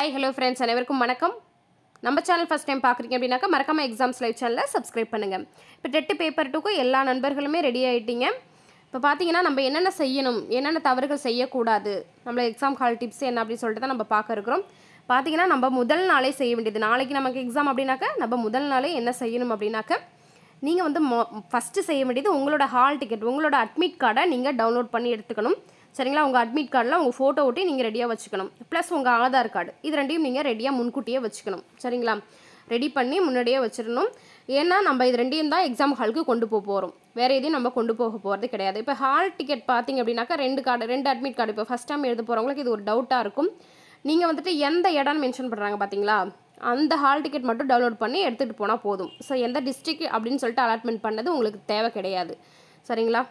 hi hello friends அனைவருக்கும் வணக்கம் நம்ம சேனல் ஃபஸ்ட் டைம் பார்க்குறீங்க அப்படின்னாக்க மறக்காமல் எக்ஸாம்ஸ் லைவ் சேனலில் சப்ஸ்கிரைப் பண்ணுங்கள் இப்போ டெட்டு பேப்பர் டூக்கும் எல்லா நண்பர்களுமே ரெடி ஆகிட்டீங்க இப்போ பார்த்தீங்கன்னா நம்ம என்னென்ன செய்யணும் என்னென்ன தவறுகள் செய்யக்கூடாது நம்மளை எக்ஸாம் ஹால் டிப்ஸ் என்ன அப்படின்னு சொல்லிட்டு தான் நம்ம பார்க்க இருக்கிறோம் பார்த்தீங்கன்னா நம்ம முதல் நாளே செய்ய வேண்டியது நாளைக்கு நமக்கு எக்ஸாம் அப்படின்னாக்கா நம்ம முதல் நாளே என்ன செய்யணும் அப்படின்னாக்க நீங்கள் வந்து மொ ஃபஸ்ட்டு செய்ய வேண்டியது உங்களோட ஹால் டிக்கெட் உங்களோட அட்மிட் கார்டை நீங்கள் டவுன்லோட் பண்ணி எடுத்துக்கணும் சரிங்களா உங்கள் அட்மிட் கார்டில் உங்கள் ஃபோட்டோ ஒட்டி நீங்கள் ரெடியாக வச்சுக்கணும் ப்ளஸ் உங்கள் ஆதார் கார்டு இது ரெண்டையும் நீங்கள் ரெடியாக முன்கூட்டியே வச்சுக்கணும் சரிங்களா ரெடி பண்ணி முன்னாடியே வச்சிடணும் ஏன்னா நம்ம இது ரெண்டையும் தான் எக்ஸாம் ஹாலுக்கு கொண்டு போக போகிறோம் வேறு எதையும் நம்ம கொண்டு போக போகிறது கிடையாது இப்போ ஹால் டிக்கெட் பார்த்திங்க அப்படின்னாக்கா ரெண்டு கார்டு ரெண்டு அட்மிட் கார்டு இப்போ ஃபஸ்ட் டைம் எழுத போகிறவங்களுக்கு இது ஒரு டவுட்டாக இருக்கும் நீங்கள் வந்துட்டு எந்த இடம்னு மென்ஷன் பண்ணுறாங்க பார்த்தீங்களா அந்த ஹால் டிக்கெட் மட்டும் டவுன்லோட் பண்ணி எடுத்துகிட்டு போனால் போதும் ஸோ எந்த டிஸ்ட்ரிக்ட் அப்படின்னு சொல்லிட்டு அலாட்மெண்ட் பண்ணது உங்களுக்கு தேவை கிடையாது சரிங்களா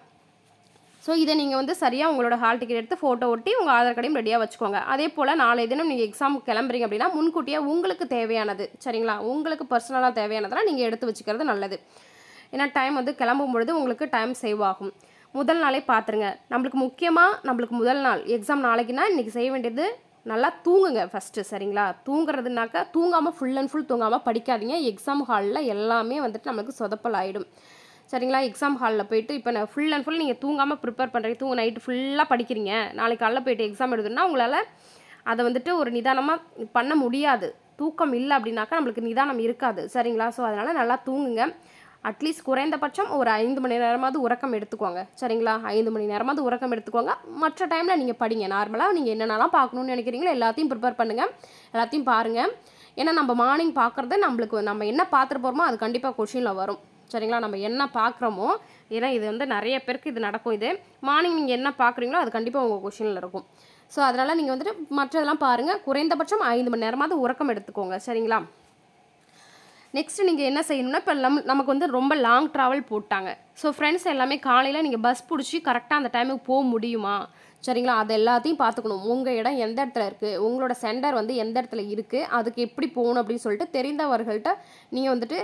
ஸோ இதை நீங்கள் வந்து சரியாக உங்களோட ஹால் டிக்கெட் எடுத்து ஃபோட்டோ ஒட்டி உங்கள் ஆதார் கார்டையும் ரெடியாக வச்சுக்கோங்க அதே போல் நாளை தினம் நீங்கள் எக்ஸாம் கிளம்புறீங்க அப்படின்னா முன்கூட்டியாக உங்களுக்கு தேவையானது சரிங்களா உங்களுக்கு பர்சனலாக தேவையானதெல்லாம் நீங்கள் எடுத்து வச்சுக்கிறது நல்லது ஏன்னா டைம் வந்து கிளம்பும் பொழுது உங்களுக்கு டைம் சேவ் ஆகும் முதல் நாளே பார்த்துருங்க நம்மளுக்கு முக்கியமாக நம்மளுக்கு முதல் நாள் எக்ஸாம் நாளைக்குன்னா இன்றைக்கி செய்ய வேண்டியது நல்லா தூங்குங்க ஃபஸ்ட்டு சரிங்களா தூங்குறதுனாக்கா தூங்காமல் ஃபுல் அண்ட் ஃபுல் தூங்காமல் படிக்காதீங்க எக்ஸாம் ஹாலில் எல்லாமே வந்துட்டு நம்மளுக்கு சொதப்பல் ஆகிடும் சரிங்களா எக்ஸாம் ஹாலில் போயிட்டு இப்போ நான் ஃபுல் அண்ட் ஃபுல் நீங்கள் தூங்காமல் ப்ரிப்பேர் பண்ணுறீங்க தூங்க நைட்டு ஃபுல்லாக படிக்கிறீங்க நாளைக்கு காலைல போயிட்டு எக்ஸாம் எழுதுன்னா உங்களால் அதை வந்துட்டு ஒரு நிதானமாக பண்ண முடியாது தூக்கம் இல்லை அப்படின்னாக்கா நம்மளுக்கு நிதானம் இருக்காது சரிங்களா ஸோ அதனால் நல்லா தூங்குங்க அட்லீஸ்ட் குறைந்தபட்சம் ஒரு ஐந்து மணி நேரமாவது உறக்கம் எடுத்துக்கோங்க சரிங்களா ஐந்து மணி நேரமாவது உறக்கம் எடுத்துக்கோங்க மற்ற டைமில் நீங்கள் படிங்க நார்மலாக நீங்கள் என்னென்னலாம் பார்க்கணுன்னு நினைக்கிறீங்களோ எல்லாத்தையும் ப்ரிப்பேர் பண்ணுங்கள் எல்லாத்தையும் பாருங்கள் ஏன்னா நம்ம மார்னிங் பார்க்குறது நம்மளுக்கு நம்ம என்ன பார்த்துட்டு போகிறோமோ அது கண்டிப்பாக கொஷினில் வரும் சரிங்களா நம்ம என்ன பார்க்குறோமோ ஏன்னா இது வந்து நிறைய பேருக்கு இது நடக்கும் இது மார்னிங் நீங்கள் என்ன பார்க்குறீங்களோ அது கண்டிப்பாக உங்கள் கொஷினில் இருக்கும் ஸோ அதனால் நீங்கள் வந்துட்டு மற்றதெல்லாம் பாருங்கள் குறைந்தபட்சம் ஐந்து மணி நேரமாவது உறக்கம் எடுத்துக்கோங்க சரிங்களா நெக்ஸ்ட்டு நீங்கள் என்ன செய்யணும்னா இப்போ நம் நமக்கு வந்து ரொம்ப லாங் ட்ராவல் போட்டாங்க ஸோ ஃப்ரெண்ட்ஸ் எல்லாமே காலையில் நீங்கள் பஸ் பிடிச்சி கரெக்டாக அந்த டைமுக்கு போக முடியுமா சரிங்களா அது எல்லாத்தையும் பார்த்துக்கணும் உங்கள் இடம் எந்த இடத்துல இருக்குது உங்களோட சென்டர் வந்து எந்த இடத்துல இருக்குது அதுக்கு எப்படி போகணும் அப்படின்னு சொல்லிட்டு தெரிந்தவர்கள்ட்ட நீங்கள் வந்துட்டு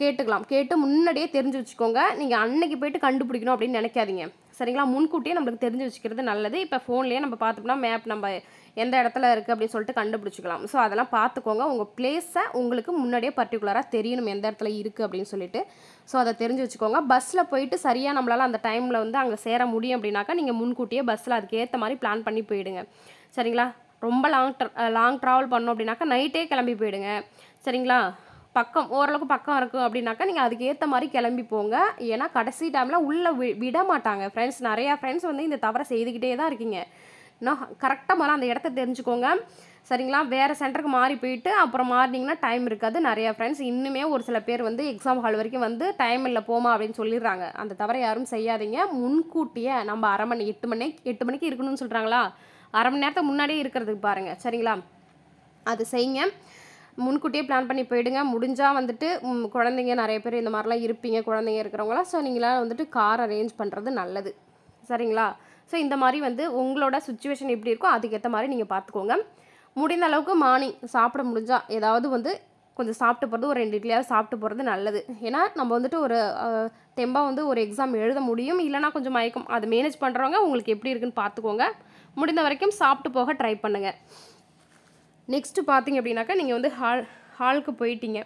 கேட்டுக்கலாம் கேட்டு முன்னாடியே தெரிஞ்சு வச்சுக்கோங்க நீங்கள் அன்னைக்கு போயிட்டு கண்டுபிடிக்கணும் அப்படின்னு நினைக்காதீங்க சரிங்களா முன்கூட்டியே நம்மளுக்கு தெரிஞ்சு வச்சுக்கிறது நல்லது இப்போ ஃபோன்லேயே நம்ம பார்த்தோம்னா மேப் நம்ம எந்த இடத்துல இருக்குது அப்படின்னு சொல்லிட்டு கண்டுபிடிச்சிக்கலாம் ஸோ அதெல்லாம் பார்த்துக்கோங்க உங்கள் பிளேஸை உங்களுக்கு முன்னாடியே பர்டிகுலராக தெரியணும் எந்த இடத்துல இருக்குது அப்படின்னு சொல்லிட்டு ஸோ அதை தெரிஞ்சு வச்சுக்கோங்க பஸ்ஸில் போயிட்டு சரியாக நம்மளால் அந்த டைமில் வந்து அங்கே சேர முடியும் அப்படின்னாக்கா நீங்கள் முன்கூட்டியே பஸ்ஸில் அதுக்கேற்ற மாதிரி பிளான் பண்ணி போயிடுங்க சரிங்களா ரொம்ப லாங் லாங் ட்ராவல் பண்ணோம் அப்படின்னாக்கா நைட்டே கிளம்பி போயிடுங்க சரிங்களா பக்கம் ஓரளவுக்கு பக்கம் இருக்கும் அப்படின்னாக்கா நீங்கள் அதுக்கேற்ற மாதிரி கிளம்பி போங்க ஏன்னா கடைசி டைமில் உள்ளே வி விட மாட்டாங்க ஃப்ரெண்ட்ஸ் நிறையா ஃப்ரெண்ட்ஸ் வந்து இந்த தவறை செய்துக்கிட்டே தான் இருக்கீங்க இன்னும் கரெக்டாக மாதிரி அந்த இடத்த தெரிஞ்சுக்கோங்க சரிங்களா வேறு சென்டருக்கு மாறி போயிட்டு அப்புறம் மாறினீங்கன்னா டைம் இருக்காது நிறையா ஃப்ரெண்ட்ஸ் இன்னுமே ஒரு சில பேர் வந்து எக்ஸாம் ஹால் வரைக்கும் வந்து டைம் இல்லை போமா அப்படின்னு சொல்லிடுறாங்க அந்த தவிர யாரும் செய்யாதீங்க முன்கூட்டியே நம்ம அரை மணி எட்டு மணி எட்டு மணிக்கு இருக்கணும்னு சொல்கிறாங்களா அரை மணி நேரத்துக்கு முன்னாடியே இருக்கிறதுக்கு பாருங்கள் சரிங்களா அது செய்யுங்க முன்கூட்டியே பிளான் பண்ணி போயிடுங்க முடிஞ்சால் வந்துட்டு குழந்தைங்க நிறைய பேர் இந்த மாதிரிலாம் இருப்பீங்க குழந்தைங்க இருக்கிறவங்களாம் ஸோ நீங்களாம் வந்துட்டு கார் அரேஞ்ச் பண்ணுறது நல்லது சரிங்களா ஸோ இந்த மாதிரி வந்து உங்களோட சுச்சுவேஷன் எப்படி இருக்கோ அதுக்கேற்ற மாதிரி நீங்கள் பார்த்துக்கோங்க முடிந்த அளவுக்கு மார்னிங் சாப்பிட முடிஞ்சால் ஏதாவது வந்து கொஞ்சம் சாப்பிட்டு போகிறது ஒரு ரெண்டு இட்லியாவது சாப்பிட்டு போகிறது நல்லது ஏன்னா நம்ம வந்துட்டு ஒரு தெம்பாக வந்து ஒரு எக்ஸாம் எழுத முடியும் இல்லைனா கொஞ்சம் மயக்கம் அதை மேனேஜ் பண்ணுறவங்க உங்களுக்கு எப்படி இருக்குன்னு பார்த்துக்கோங்க முடிந்த வரைக்கும் சாப்பிட்டு போக ட்ரை பண்ணுங்கள் நெக்ஸ்ட்டு பார்த்தீங்க அப்படின்னாக்கா நீங்கள் வந்து ஹால் ஹாலுக்கு போயிட்டீங்க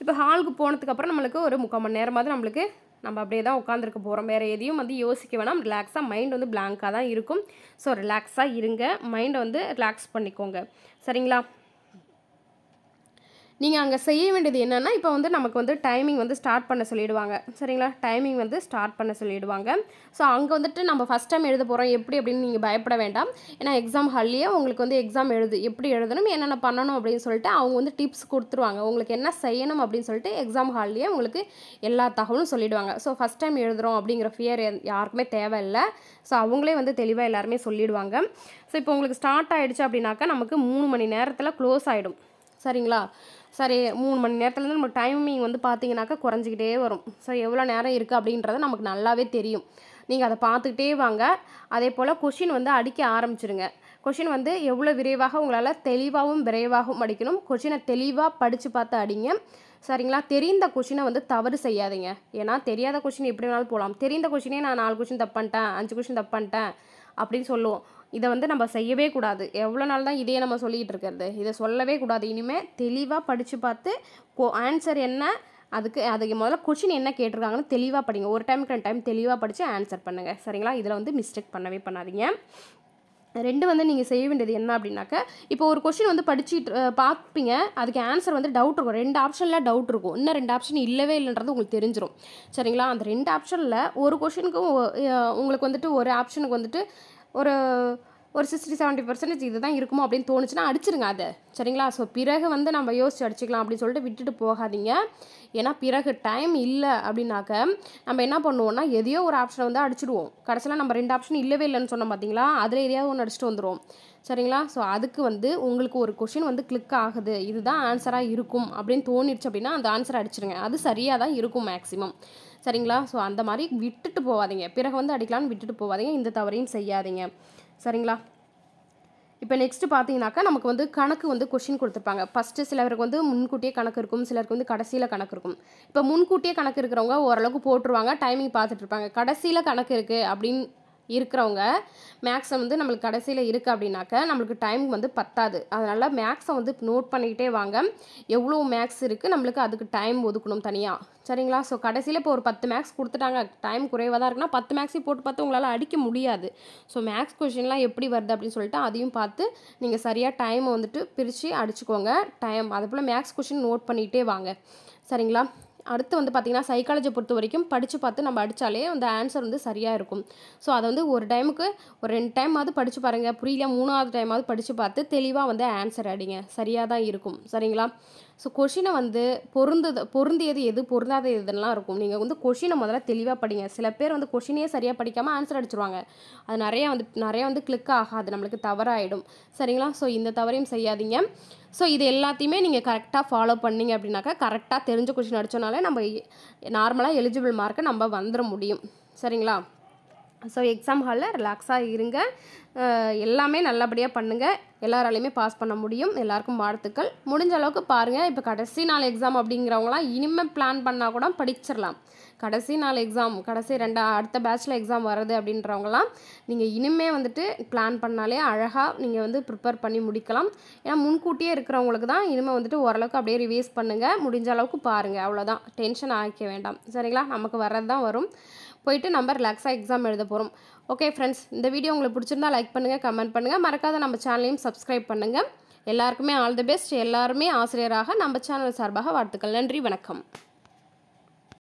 இப்போ ஹாலுக்கு போனதுக்கப்புறம் நம்மளுக்கு ஒரு முக்கால் மணி நேரமாவது நம்மளுக்கு நம்ம அப்படியே தான் உட்காந்துருக்க போகிறோம் வேறு எதையும் வந்து யோசிக்க வேணாம் ரிலாக்ஸாக மைண்ட் வந்து பிளாங்காக தான் இருக்கும் ஸோ ரிலாக்ஸாக இருங்க மைண்டை வந்து ரிலாக்ஸ் பண்ணிக்கோங்க சரிங்களா நீங்கள் அங்கே செய்ய வேண்டியது என்னென்னா இப்போ வந்து நமக்கு வந்து டைமிங் வந்து ஸ்டார்ட் பண்ண சொல்லிவிடுவாங்க சரிங்களா டைமிங் வந்து ஸ்டார்ட் பண்ண சொல்லிவிடுவாங்க ஸோ அங்கே வந்துட்டு நம்ம ஃபஸ்ட் டைம் எழுத போகிறோம் எப்படி அப்படின்னு நீங்கள் பயப்பட வேண்டாம் ஏன்னா எக்ஸாம் ஹால்லேயே உங்களுக்கு வந்து எக்ஸாம் எழுது எப்படி எழுதணும் என்னென்ன பண்ணணும் அப்படின்னு சொல்லிட்டு அவங்க வந்து டிப்ஸ் கொடுத்துருவாங்க உங்களுக்கு என்ன செய்யணும் அப்படின்னு சொல்லிட்டு எக்ஸாம் ஹால்லேயே உங்களுக்கு எல்லா தகவலும் சொல்லிவிடுவாங்க ஸோ ஃபஸ்ட் டைம் எழுதுகிறோம் அப்படிங்கிற ஃபியர் யாருக்குமே தேவையில்லை ஸோ அவங்களே வந்து தெளிவாக எல்லாருமே சொல்லிவிடுவாங்க ஸோ இப்போ உங்களுக்கு ஸ்டார்ட் ஆகிடுச்சு அப்படின்னாக்கா நமக்கு மூணு மணி நேரத்தில் க்ளோஸ் ஆகிடும் சரிங்களா சரி மூணு மணி நேரத்துலேருந்து நம்ம டைமிங் வந்து பார்த்தீங்கன்னாக்கா குறைஞ்சிக்கிட்டே வரும் ஸோ எவ்வளோ நேரம் இருக்குது அப்படின்றது நமக்கு நல்லாவே தெரியும் நீங்கள் அதை பார்த்துக்கிட்டே வாங்க அதே போல் கொஷின் வந்து அடிக்க ஆரம்பிச்சிருங்க கொஷின் வந்து எவ்வளோ விரைவாக உங்களால் தெளிவாகவும் விரைவாகவும் அடிக்கணும் கொஷினை தெளிவாக படித்து பார்த்து அடிங்க சரிங்களா தெரிந்த கொஷினை வந்து தவறு செய்யாதீங்க ஏன்னா தெரியாத கொஷின் எப்படி வேணாலும் போகலாம் தெரிந்த கொஷினே நான் நாலு கொஷின் தப்பு பண்ணிட்டேன் அஞ்சு கொஷின் தப்பு பண்ணிட்டேன் அப்படின்னு சொல்லுவோம் இதை வந்து நம்ம செய்யவே கூடாது எவ்வளோ நாள் தான் இதையே நம்ம சொல்லிகிட்டு இருக்கிறது இதை சொல்லவே கூடாது இனிமேல் தெளிவாக படித்து பார்த்து கோ ஆன்சர் என்ன அதுக்கு அதுக்கு முதல்ல கொஷின் என்ன கேட்டிருக்காங்கன்னு தெளிவாக படிங்க ஒரு டைமுக்கு ரெண்டு டைம் தெளிவாக படித்து ஆன்சர் பண்ணுங்கள் சரிங்களா இதில் வந்து மிஸ்டேக் பண்ணவே பண்ணாதீங்க ரெண்டு வந்து நீங்கள் செய்ய வேண்டியது என்ன அப்படின்னாக்க இப்போ ஒரு கொஷின் வந்து படிச்சுட்டு பார்ப்பீங்க அதுக்கு ஆன்சர் வந்து டவுட் இருக்கும் ரெண்டு ஆப்ஷனில் டவுட் இருக்கும் இன்னும் ரெண்டு ஆப்ஷன் இல்லவே இல்லைன்றது உங்களுக்கு தெரிஞ்சிடும் சரிங்களா அந்த ரெண்டு ஆப்ஷனில் ஒரு கொஷினுக்கும் உங்களுக்கு வந்துட்டு ஒரு ஆப்ஷனுக்கு வந்துட்டு ஒரு ஒரு சிக்ஸ்டி செவன்ட்டி பர்சன்டேஜ் இது தான் இருக்குமோ அப்படின்னு தோணுச்சுன்னா அடிச்சிருங்க அதை சரிங்களா ஸோ பிறகு வந்து நம்ம யோசிச்சு அடிச்சுக்கலாம் அப்படின்னு சொல்லிட்டு விட்டுட்டு போகாதீங்க ஏன்னா பிறகு டைம் இல்லை அப்படின்னாக்க நம்ம என்ன பண்ணுவோம்னா எதையோ ஒரு ஆப்ஷனை வந்து அடிச்சிடுவோம் கடைசியில் நம்ம ரெண்டு ஆப்ஷன் இல்லவே இல்லைன்னு சொன்னோம் பார்த்தீங்களா அதில் எதையாவது ஒன்று அடிச்சுட்டு வந்துடும் சரிங்களா ஸோ அதுக்கு வந்து உங்களுக்கு ஒரு கொஷின் வந்து கிளிக் ஆகுது இதுதான் ஆன்சராக இருக்கும் அப்படின்னு தோணிடுச்சு அப்படின்னா அந்த ஆன்சர் அடிச்சிருங்க அது சரியாக தான் இருக்கும் மேக்ஸிமம் சரிங்களா ஸோ அந்த மாதிரி விட்டுட்டு போகாதீங்க பிறகு வந்து அடிக்கலாம்னு விட்டுட்டு போகாதீங்க இந்த தவறையும் செய்யாதீங்க சரிங்களா இப்போ நெக்ஸ்ட்டு பார்த்தீங்கனாக்கா நமக்கு வந்து கணக்கு வந்து கொஷின் கொடுத்துருப்பாங்க ஃபஸ்ட்டு சிலருக்கு வந்து முன்கூட்டியே கணக்கு இருக்கும் சிலருக்கு வந்து கடைசியில் கணக்கு இருக்கும் இப்போ முன்கூட்டியே கணக்கு இருக்கிறவங்க ஓரளவுக்கு போட்டுருவாங்க டைமிங் பார்த்துட்டு இருப்பாங்க கடைசியில் கணக்கு இருக்குது அப்படின்னு இருக்கிறவங்க மேக்ஸை வந்து நம்மளுக்கு கடைசியில் இருக்குது அப்படின்னாக்க நம்மளுக்கு டைம் வந்து பத்தாது அதனால் மேக்ஸை வந்து நோட் பண்ணிக்கிட்டே வாங்க எவ்வளோ மேக்ஸ் இருக்குது நம்மளுக்கு அதுக்கு டைம் ஒதுக்கணும் தனியாக சரிங்களா ஸோ கடைசியில் இப்போ ஒரு பத்து மேக்ஸ் கொடுத்துட்டாங்க டைம் குறைவாக தான் இருக்குன்னா பத்து மேக்ஸையும் போட்டு பார்த்து உங்களால் அடிக்க முடியாது ஸோ மேக்ஸ் கொஷின்லாம் எப்படி வருது அப்படின்னு சொல்லிட்டு அதையும் பார்த்து நீங்கள் சரியாக டைமை வந்துட்டு பிரித்து அடிச்சுக்கோங்க டைம் அதே போல் மேக்ஸ் கொஷின் நோட் பண்ணிகிட்டே வாங்க சரிங்களா அடுத்து வந்து பார்த்திங்கன்னா சைக்காலஜி பொறுத்த வரைக்கும் படித்து பார்த்து நம்ம அடித்தாலே அந்த ஆன்சர் வந்து சரியாக இருக்கும் ஸோ அதை வந்து ஒரு டைமுக்கு ஒரு ரெண்டு டைமாவது படித்து பாருங்கள் புரியல மூணாவது டைமாவது படித்து பார்த்து தெளிவாக வந்து ஆன்சர் அடிங்க சரியாக தான் இருக்கும் சரிங்களா ஸோ கொஷினை வந்து பொருந்தது பொருந்தியது எது பொருந்தாத எதுலாம் இருக்கும் நீங்கள் வந்து கொஷினை முதல்ல தெளிவாக படிங்க சில பேர் வந்து கொஷினே சரியாக படிக்காமல் ஆன்சர் அடிச்சிருவாங்க அது நிறையா வந்து நிறையா வந்து கிளிக் ஆகாது நம்மளுக்கு தவறாயிடும் சரிங்களா ஸோ இந்த தவறையும் செய்யாதீங்க ஸோ இது எல்லாத்தையுமே நீங்கள் கரெக்டாக ஃபாலோ பண்ணிங்க அப்படின்னாக்கா கரெக்டாக தெரிஞ்ச கொஷின் அடித்தோனாலே அதனால் நம்ம நார்மலாக எலிஜிபிள் மார்க்கை நம்ம வந்துட முடியும் சரிங்களா ஸோ எக்ஸாம் ஹாலில் ரிலாக்ஸாக இருங்க எல்லாமே நல்லபடியாக பண்ணுங்கள் எல்லாராலையுமே பாஸ் பண்ண முடியும் எல்லாருக்கும் வாழ்த்துக்கள் முடிஞ்ச அளவுக்கு பாருங்கள் இப்போ கடைசி நாள் எக்ஸாம் அப்படிங்கிறவங்களாம் இனிமேல் பிளான் பண்ணால் கூட படிச்சிடலாம் கடைசி நாள் எக்ஸாம் கடைசி ரெண்டா அடுத்த பேட்ச்சில் எக்ஸாம் வர்றது அப்படின்றவங்களாம் நீங்கள் இனிமே வந்துட்டு பிளான் பண்ணாலே அழகாக நீங்கள் வந்து ப்ரிப்பேர் பண்ணி முடிக்கலாம் ஏன்னா முன்கூட்டியே இருக்கிறவங்களுக்கு தான் இனிமேல் வந்துட்டு ஓரளவுக்கு அப்படியே ரிவைஸ் பண்ணுங்கள் முடிஞ்ச அளவுக்கு பாருங்கள் அவ்வளோதான் டென்ஷன் ஆகிக்க வேண்டாம் சரிங்களா நமக்கு வர்றது தான் வரும் போயிட்டு நம்ம ரிலாக்ஸாக எக்ஸாம் எழுத போகிறோம் ஓகே ஃப்ரெண்ட்ஸ் இந்த வீடியோ உங்களுக்கு பிடிச்சிருந்தா லைக் பண்ணுங்கள் கமெண்ட் பண்ணுங்கள் மறக்காத நம்ம சேனலையும் சப்ஸ்கிரைப் பண்ணுங்கள் எல்லாருக்குமே ஆல் தி பெஸ்ட் எல்லாருமே ஆசிரியராக நம்ம சேனல் சார்பாக வாழ்த்துக்கள் நன்றி வணக்கம்